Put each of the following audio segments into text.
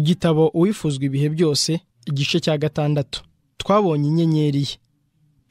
igitabo uwifuzwa ibihe byose igice cya gatandatu twabonye inyenyeri ye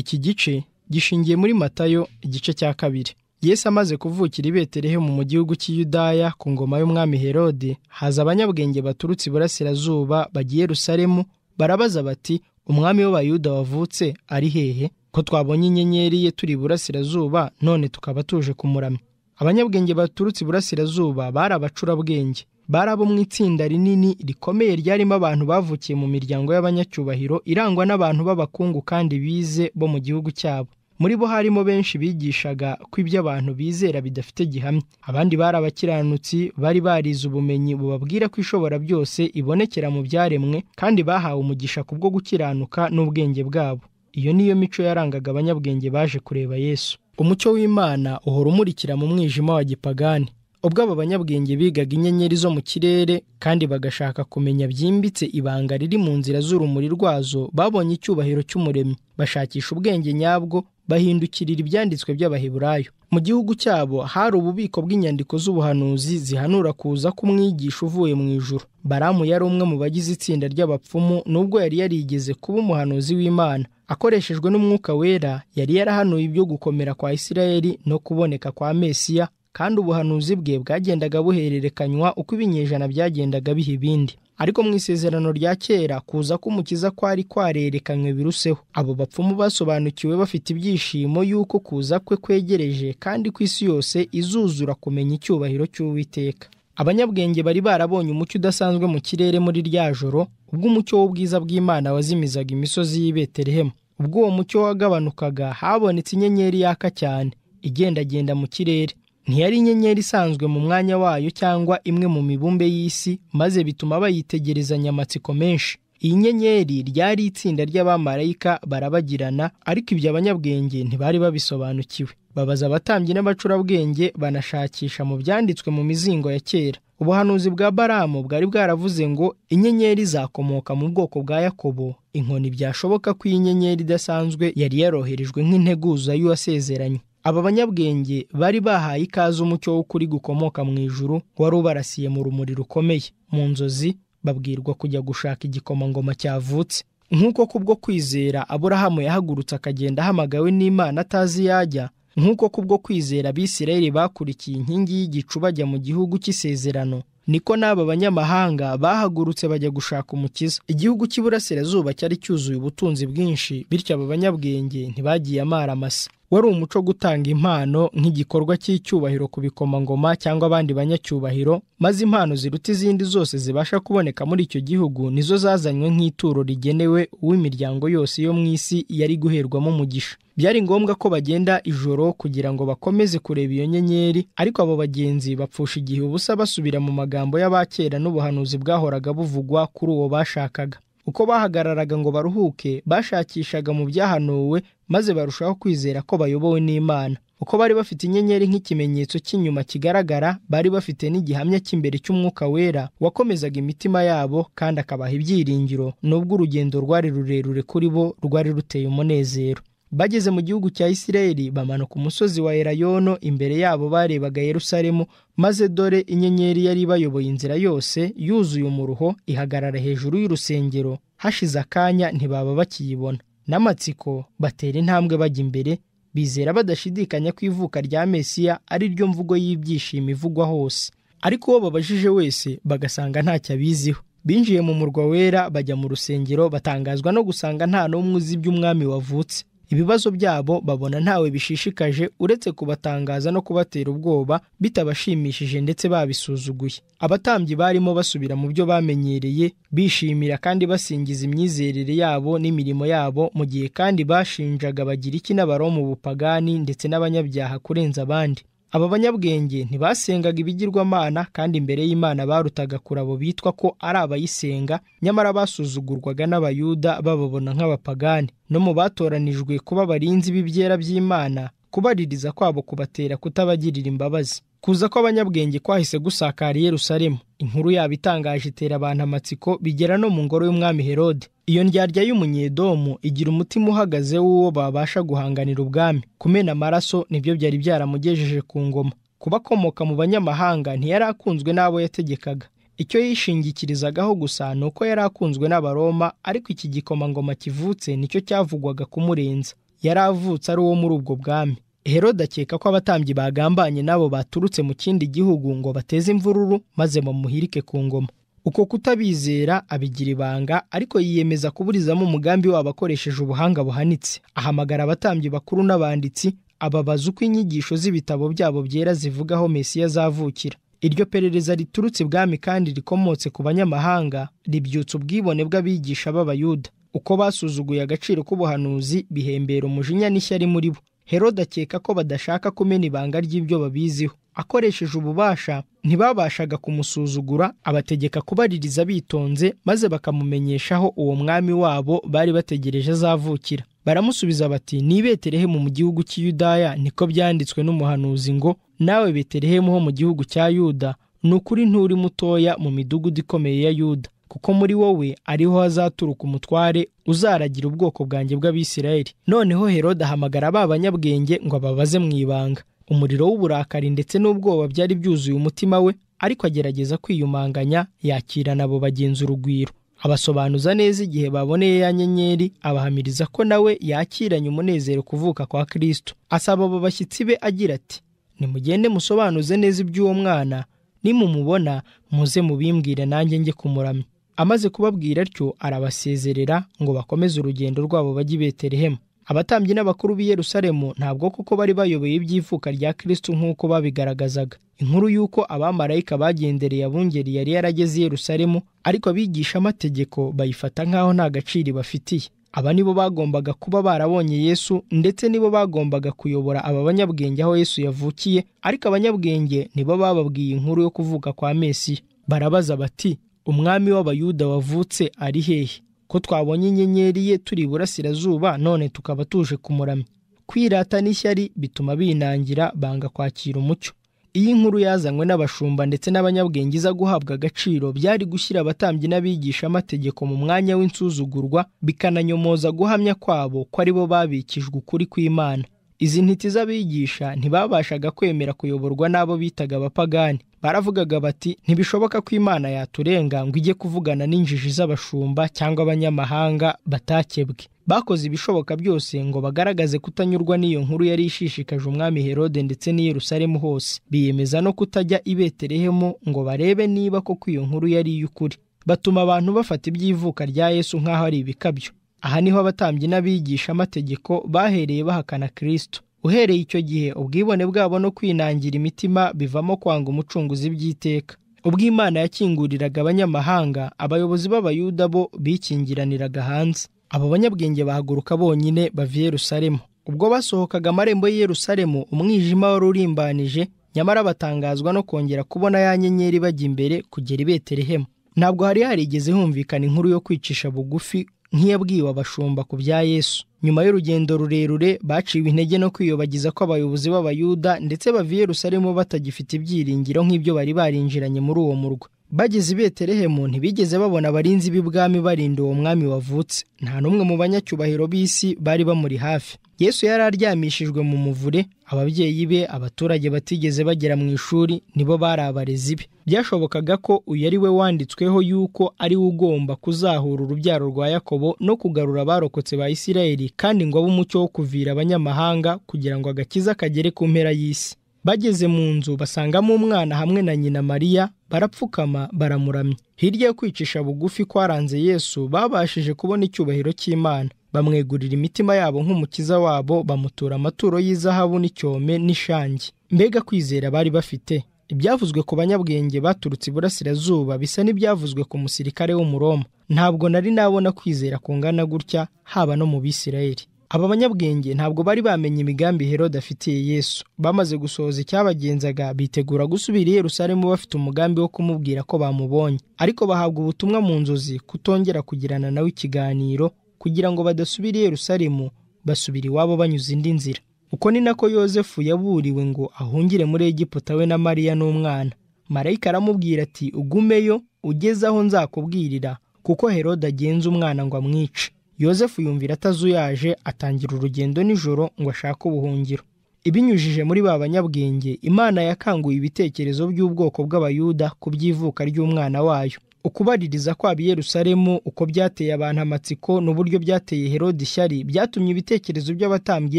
iki gice gishingiye muri matayo igice cya kabiri Yesu amaze kuvukira i Betelehemu mu gihugu cy'iyudaya ku ngoma y'umwami herode haza abanyabwenge baturutse iburasirazuba bagiye Yerusalemu barabaza bati umwami w'abayuda wavutse ari hehe ko twabonye inyenyeri ye turi iburasirazuba none tukaba tuje kumuramya abanyabwenge baturutse iburasirazuba bari abacurabwenge bari abo mu itsinda rinini rikomeye ryarimo abantu bavukiye mu miryango y'abanyacyubahiro irangwa n'abantu b'abakungu kandi bize bo mu gihugu cyabo muri bo harimo benshi bigishaga ko ibyo abantu bizera bidafite gihamya abandi bari abakiranutsi bari barize ubumenyi bubabwira ko ishobora byose ibonekera mu byaremwe kandi bahawe umugisha ku bwo gukiranuka n'ubwenge bwabo iyo niyo mico yarangaga abanyabwenge baje kureba yesu umucyo w'imana uhora umurikira mu mwijima wa gipagani ubwo aba banyabwenge bigaga inyenyeri zo mu kirere kandi bagashaka kumenya byimbitse ibanga riri mu nzira z'urumuri rwazo babonye icyubahiro cy'umuremyi bashakisha ubwenge nyabwo bahindukirira ibyanditswe by'abaheburayo mu gihugu cyabo hari ububiko bw'inyandiko z'ubuhanuzi zihanura kuza k'umwigisha uvuye mu ijuru baramu yari umwe mu bagize itsinda ry'abapfumu nubwo yari yarigeze kuba umuhanuzi w'imana akoreshejwe n'umwuka wera yari yarahanuye ibyo gukomera kwa isirayeli no kuboneka kwa mesiya kandi ubuhanuzi bwe bwagendaga buhererekanywa uko ibinyejana byagendaga biha ibindi ariko mu isezerano rya kera kuza k'umukiza kwari kwarerekanywe biruseho abo bapfumu basobanukiwe bafite ibyishimo y'uko kuza kwe kwegereje kandi ku isi yose izuzura kumenya icyubahiro cy'uwiteka abanyabwenge bari barabonye umucyo udasanzwe mu kirere muri rya joro ubwo umucyo w'ubwiza bw'imana wazimizaga imisozi y'i betelehemu ubwo uwo mucyo wagabanukaga habonetse inyenyeri yaka cyane igendagenda mu kirere ntiyari inyenyeri isanzwe mu mwanya wayo cyangwa imwe mu mibumbe y'isi maze bituma bayitegerezanya amatsiko menshi iyi nyenyeri ryari itsinda ry'abamarayika barabagirana ariko ibyo abanyabwenge ntibari babisobanukiwe babaza abatambyi n'abacurabwenge banashakisha mu byanditswe mu mizingo ya kera ubuhanuzi bwa baramu bwari bwaravuze ngo inyenyeri zakomoka mu bwoko bwa yakobo inkoni byashoboka ko iyi nyenyeri idasanzwe yari yaroherejwe nk'integuza y'uwasezeranye Aba banyabwenge bari bahaye ikaze umucyo w'ukuri gukomoka mu ijuru wari ubarasiye mu rumuri rukomeye. Mu nzozi babwirwa kujya gushaka igikomangoma cyavutse. Nk'uko kubwo kwizera Aburahamu yahagurutse akagenda ahamagawe n'Imana atazi yajya, nk'uko kubwo kwizera Abisirayeli bakurikiye inkingi y'igicu bajya mu gihugu cy'isezerano niko n'aba banyamahanga bahagurutse bajya gushaka umukiza. Igihugu cy'iburasirazuba cyari cyuzuye ubutunzi bwinshi, bityo aba banyabwenge ntibagiye amaramasa. wari umuco gutanga impano nk'igikorwa cy'icyubahiro ku bikomangoma cyangwa abandi banyacyubahiro maze impano ziruta izindi zose zibasha kuboneka muri icyo gihugu nizo zazanywe nk'ituro rigenewe uw'imiryango yose yo mu isi yari guherwamo umugisha byari ngombwa ko bagenda ijoro kugira ngo bakomeze kureba iyo nyenyeri ariko abo bagenzi bapfusha igihe ubusa basubira mu magambo y'abakera n'ubuhanuzi bwahoraga buvugwa kuri uwo bashakaga uko bahagararaga ngo baruhuke bashakishaga mu byahanuwe maze barushaho kwizera ko bayobowe n'imana uko bari bafite inyenyeri nk'ikimenyetso cy'inyuma kigaragara bari bafite n'igihamya cy'imbere cy'umwuka wera wakomezaga imitima yabo kandi akabaha ibyiringiro nubwo urugendo rwari rurerure kuri bo rwari ruteye umunezero bageze mu gihugu cya isirayeli bamanuka umusozi wa erayono imbere yabo barebaga yerusalemu maze dore inyenyeri yari bayoboye inzira yose yuzuye umuruho ihagarara hejuru y'urusengero hashize akanya ntibaba bakiyibona n'amatsiko batera intambwe bajya imbere bizera badashidikanya ko ivuka rya mesiya ari ryo mvugo y'ibyishimo ivugwa hose ariko uwo babajije wese bagasanga ntacyo abiziho binjiye mu murwa wera bajya mu rusengero batangazwa no gusanga nta n'umwe uzi iby'umwami wavutse ibibazo byabo babona ntawe bishishikaje uretse kubatangaza no kubatera ubwoba bitabashimishije ndetse babisuzuguye abatambyi barimo basubira mu byo bamenyereye bishimira kandi basingiza imyizerere yabo n'imirimo yabo mu gihe kandi bashinjaga bagira iki n'Abaroma ubupagani ndetse n'abanyabyaha kurenza abandi aba banyabwenge ntibasengaga ibigirwamana kandi imbere y'imana barutaga kurabo bitwa ko ari abayisenga nyamara basuzugurwaga n'abayuda bababona nk'abapagani no mu batoranijwe kuba abarinzi b'ibyera by'imana kubaririza kwabo kubatera kutabagirira imbabazi kuza kw'abanyabwenge kwahise gusakara i yerusalemu inkuru yabo itangaje itera abantu amatsiko bigera no mu ngoro y'umwami herode iyo ndyarya y'umunyedomu igira umutima uhagaze w'uwo babasha guhanganira ubwami kumena amaraso nibyo byari byaramugejeje ku ngoma kuba akomoka mu banyamahanga ntiyari akunzwe n'abo yategekaga icyo yishingikirizagaho gusa ni uko yari akunzwe n'abaroma ariko iki gikomangoma kivutse nicyo cyavugwaga kumurenza yari avutse ari uwo muri ubwo bwami herode akeka ko abatambyi bagambanye nabo baturutse mu kindi gihugu ngo bateze imvururu maze bamuhirike ku ngoma uko kutabizera abigira ibanga ariko yiyemeza kuburizamo umugambi wabo akoresheje ubuhanga buhanitse ahamagara abatambyi bakuru n'abanditsi ababaza uko inyigisho z'ibitabo byabo byera zivugaho mesiya azavukira iryo perereza riturutse ibwami kandi rikomotse ku banyamahanga ribyutsa ubwibone bw'abigisha b'abayuda uko basuzuguye agaciro k'ubuhanuzi bihembera umujinya n'ishyari muri bo herode akeka ko badashaka kumena ibanga ry'ibyo babiziho akoresheje ububasha ntibabashaga kumusuzugura abategeka kubaririza bitonze maze bakamumenyeshaho uwo mwami wabo bari bategereje azavukira baramusubiza bati ni beterehemu mu gihugu cy'iyudaya niko byanditswe n'umuhanuzi ngo nawe beterehemu ho mu gihugu cya yuda ni ukuri nturi mutoya mu midugudu ikomeye ya yuda kuko muri wowe ariho hazaturuka umutware uzaragira ubwoko bwanjye bw'abisirayeli noneho herode ahamagara ba banyabwenge ngo ababaze mu ibanga umuriro w'uburakari ndetse n'ubwoba byari byuzuye umutima we ariko agerageza kwiyumanganya yakirana abo bagenza urugwiro abasobanuza neza igihe baboneye ya nyenyeri abahamiriza ko nawe yakiranye umunezero kuvuka kwa Kristo asaba abo bashyitsi be agira ati nimugende musobanuze neza iby'uwo mwana nimumubona muze mubimbwire nanjye njye kumuramya amaze kubabwira atyo arabasezerera ngo bakomeze urugendo rwabo bajye i betelehemu abatambyi n'abakuru b'i yerusalemu ntabwo kuko bari bayoboye iby'ivuka rya kirisitu nk'uko babigaragazaga inkuru y'uko abamarayika bagendereye abungeri yari yarageze i yerusalemu ariko abigisha amategeko bayifata nk'aho nta gaciro bafitiye aba nibo bagombaga kuba barabonye yesu ndetse nibo bagombaga kuyobora aba banyabwenge aho yesu yavukiye ariko abanyabwenge nibo bababwiye inkuru yo kuvuka kwa mesiya barabaza bati umwami w'abayuda wavutse ari hehe ko twabonye inyenyeri ye turi iburasirazuba none tukaba tuje kumuramya kwirata n'ishyari bituma binangira banga kwakira umucyo iyi nkuru yazanywe n'abashumba ndetse n'abanyabwenge iza guhabwa agaciro byari gushyira abatambyi n'abigisha amategeko mu mwanya w'insuzugurwa bikananyomoza guhamya kwabo ko ari bo babikijwe ukuri kw'imana izi ntiti z'abigisha ntibabashaga kwemera kuyoborwa n'abo bitaga abapagani baravugaga bati ntibishoboka ko imana yaturenga ngo ijye kuvugana n'injiji z'abashumba cyangwa abanyamahanga batakebwe bakoze ibishoboka byose ngo bagaragaze kutanyurwa n'iyo nkuru yari ishishikaje umwami herode ndetse n'i Yerusalemu hose biyemeza no kutajya i betelehemu ngo barebe niba koko iyo nkuru yari iy'ukuri batuma abantu bafata iby'ivuka rya yesu nk'aho ari ibikabyo aha niho abatambyi n’abigisha amategeko bahereye bahakana kirisito uhereye icyo gihe ubwibone bwabo no kwinangira imitima bivamo kwanga umucunguzi by'iteka ubwo imana yakinguriraga abanyamahanga abayobozi b'abayuda bo bikingiraniraga hanze abo banyabwenge bahaguruka bonyine bava i Yerusalemu ubwo basohokaga amarembo y'i Yerusalemu umwijima wari urimbanije nyamara batangazwa no kongera kubona ya nyenyeri bajya imbere kugera i Betelehemu ntabwo hari harigeze humvikana inkuru yo kwicisha bugufi nk'iyabwiwe abashumba ku bya yesu nyuma y'urugendo rurerure baciwe intege no kwiyobagiza ko abayobozi b'abayuda ndetse bava i yerusalemu batagifite ibyiringiro nk'ibyo bari barinjiranye muri uwo murwa bageze i betelehemu ntibigeze babona abarinzi b'ibwami barinda uwo mwami wavutse nta n'umwe mu banyacyubahiro b'isi bari bamuri hafi yesu yari aryamishijwe mu muvure ababyeyi be abaturage batigeze bagera mu ishuri nibo bari abarezi be byashobokaga ko uyu ari we wanditsweho yuko ari we ugomba kuzahura urubyaro rwa yakobo no kugarura abarokotse ba isirayeli kandi ngo abe umucyo wo kuvira abanyamahanga kugira ngo agakiza kagere ku mpera y'isi bageze mu nzu basangamo umwana hamwe na nyina mariya barapfukama baramuramya hirya yo kwicisha bugufi kwaranze yesu babashije kubona icyubahiro cy'imana bamwegurira imitima yabo nk'umukiza wabo bamutura amaturo y'izahabu n'icyome n'ishangi mbega kwizera bari bafite ibyavuzwe ku banyabwenge baturutse iburasirazuba bisa n'ibyavuzwe ku musirikare w'umuroma ntabwo nari nabona kwizera kungana gutya haba no mu bisirayeli aba banyabwenge ntabwo bari bamenye imigambi herode afitiye yesu bamaze gusohoza icyabagenzaga bitegura gusubira i yerusalemu bafite umugambi wo kumubwira ko bamubonye ariko bahabwa ubutumwa mu nzozi kutongera kugirana nawe ikiganiro kugira ngo badasubira i yerusalemu basubira iwabo banyuze indi nzira uko ni nako Yozefu yaburiwe ngo ahungire muri egiputa we na mariya n'umwana marayika aramubwira ati ugumeyo ugeze aho nzakubwirira kuko herode agenza umwana ngo amwice Yozefu yumvira atazuyaje atangira urugendo nijoro ngo ashake ubuhungiro ibinyujije muri ba banyabwenge imana yakanguye ibitekerezo by'ubwoko bw'abayuda ku by'ivuka ry'umwana wayo ukubaririza kwaba i yerusalemu uko byateye abantu amatsiko n'uburyo byateye herode ishyari byatumye ibitekerezo by'abatambyi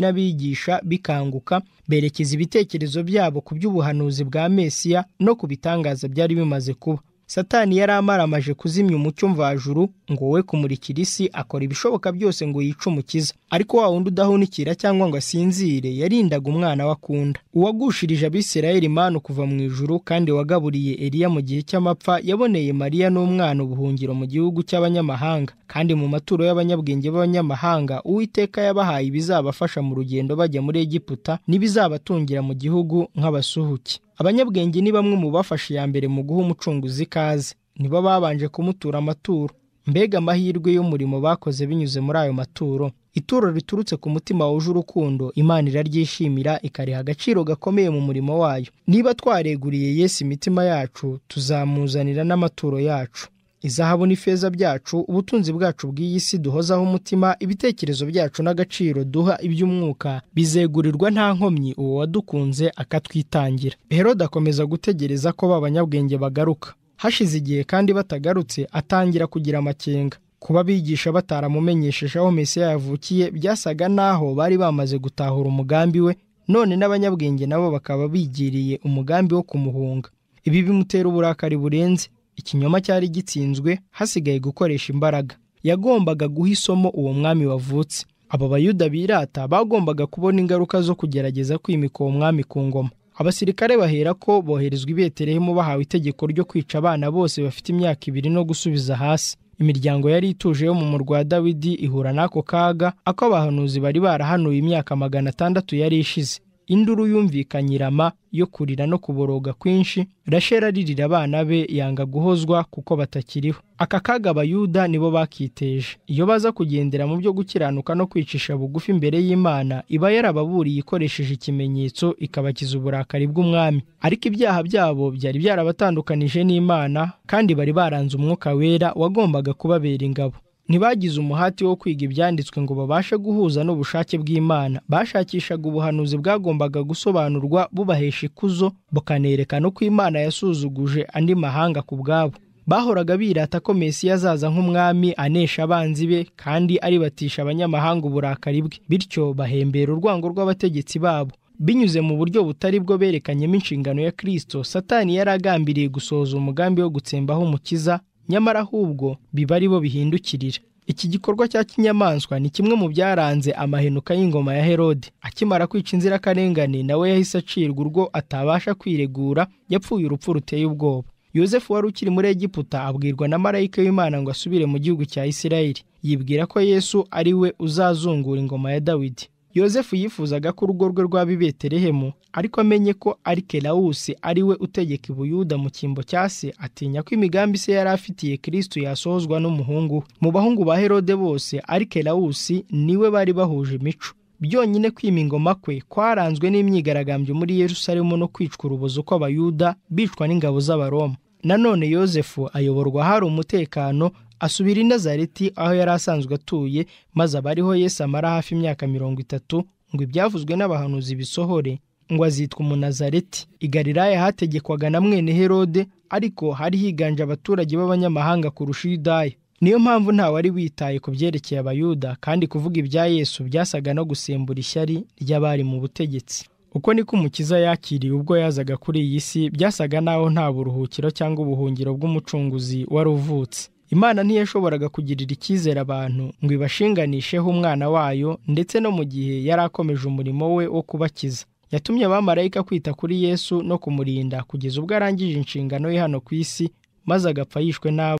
n'abigisha bikanguka berekeza ibitekerezo byabo ku by'ubuhanuzi bwa mesiya no ku bitangaza byari bimaze kuba satani yari amaramaje kuzimya umucyo mvajuru ngo we kumurikira isi akora ibishoboka byose ngo yice umukiza ariko wa wundi udahunikira cyangwa ngo asinzire yarindaga umwana we akunda uwagushirije abisirayeli manu kuva mu ijuru kandi wagaburiye eliya mu gihe cy'amapfa yaboneye mariya n'umwana ubuhungiro mu gihugu cy'abanyamahanga kandi mu maturo y'abanyabwenge b'abanyamahanga uwiteka yabahaye ibizabafasha mu rugendo bajya muri egiputa n'ibizabatungira mu gihugu nk'abasuhuke abanyabwenge ni bamwe mu bafashe ya mbere mu guha umucunguzi ikaze nibo babanje kumutura amaturo mbega amahirwe y'umurimo bakoze binyuze muri ayo maturo ituro riturutse ku mutima wuje urukundo imana iraryishimira ikariha agaciro gakomeye mu murimo wayo niba twareguriye Yesu imitima yacu tuzamuzanira n'amaturo yacu izahabu n'ifeza byacu ubutunzi bwacu bw'iyi si duhozaho umutima ibitekerezo byacu n'agaciro duha iby'umwuka bizegurirwa nta nkomyi uwo wadukunze akatwitangira herode akomeza gutegereza ko ba banyabwenge bagaruka hashize igihe kandi batagarutse atangira kugira amakenga kuba abigisha bataramumenyesheje aho mesiya yavukiye byasaga n'aho bari bamaze gutahura umugambi we none n'abanyabwenge nabo bakaba bigiriye umugambi wo kumuhunga ibi bimutera uburakari burenze ikinyoma cyari gitsinzwe hasigaye gukoresha imbaraga yagombaga guha isomo uwo mwami wavutse aba bayuda birata bagombaga kubona ingaruka zo kugerageza kwimika uwo mwami ku ngoma abasirikare bahera ko boherezwa i betelehemu bahawe itegeko ryo kwica abana bose bafite imyaka ibiri no gusubiza hasi imiryango yari ituje yo mu murwa wa dawidi ihura n'ako kaga ako abahanuzi bari barahanuye imyaka magana atandatu yari ishize induru yumvikanye irama yo kurira no kuboroga kwinshi rashera aririra abana be yanga guhozwa kuko batakiriho aka kaga abayuda nibo bakiteje iyo baza kugendera mu byo gukiranuka no kwicisha bugufi imbere y'imana iba yarababuriye ikoresheje ikimenyetso ikabakiza uburakari bw'umwami ariko ibyaha byabo byari byarabatandukanije n'imana kandi bari baranze umwuka wera wagombaga kubabera ingabo ntibagize umuhati wo kwiga ibyanditswe ngo babashe guhuza n'ubushake bw'imana bashakishaga ubuhanuzi bwagombaga gusobanurwa bubahesha ikuzo bukanerekana uko imana yasuzuguje andi mahanga ku bwabo bahoraga birata ko mesiya azaza nk'umwami anesha abanzi be kandi aribatisha abanyamahanga uburakari bwe bityo bahembera urwango rw'abategetsi babo binyuze mu buryo butari bwo berekanyemo inshingano ya kirisito satani yari agambiriye gusohoza umugambi wo gutsembaho umukiza nyamara ahubwo biba ari bo bihindukirira iki gikorwa cya kinyamaswa ni kimwe mu byaranze amahenuka y'ingoma ya herode akimara kwica inzirakarengane nawe yahise acirwa urwo atabasha kwiregura yapfuye urupfu ruteye ubwoba yosefu wari ukiri muri egiputa abwirwa na marayika w'imana ngo asubire mu gihugu cya isirayeli yibwira ko yesu ari we uzazungura ingoma ya dawidi yosefu yifuzaga ko urugo rwe rwaba i betelehemu ariko amenye ko ari kelawusi ari we utegeka ibuyuda mu cyimbo cya se atinya ko imigambi se yari afitiye kirisitu yasohozwa n'umuhungu mu bahungu ba herode bose ari kelawusi niwe bari bahuje imico byonyine kwima ingoma kwe kwaranzwe n'imyigaragambyo muri yerusalemu no kwicwa urubozo kw'abayuda bicwa n'ingabo z'abaroma nanone yosefu ayoborwa hari umutekano asubira i nazareti aho yari asanzwe atuye maze abariho Yesu amara hafi imyaka mirongo itatu ngo ibyavuzwe n'abahanuzi bisohore ngo azitwa umunazareti i galilaya hategekwaga na mwene herode ariko hari higanje abaturage b'abanyamahanga kurusha uyudaya niyo mpamvu ntawe wari witaye ku byerekeye abayuda kandi kuvuga ibya yesu byasaga no gusembura ishyari ry'abari mu butegetsi uko niko umukiza yakiriye ubwo yazaga kuri iyi si byasaga naho nta buruhukiro cyangwa ubuhungiro bw'umucunguzi wari uvutse imana ntiyashoboraga kugirira icyizere abantu ngo ibashinganisheho umwana wayo ndetse no mu gihe yari akomeje umurimo we wo kubakiza yatumye abamarayika kwita kuri yesu no kumurinda kugeza ubwo arangije inshingano ye hano ku isi maze agapfa yishwe n'abo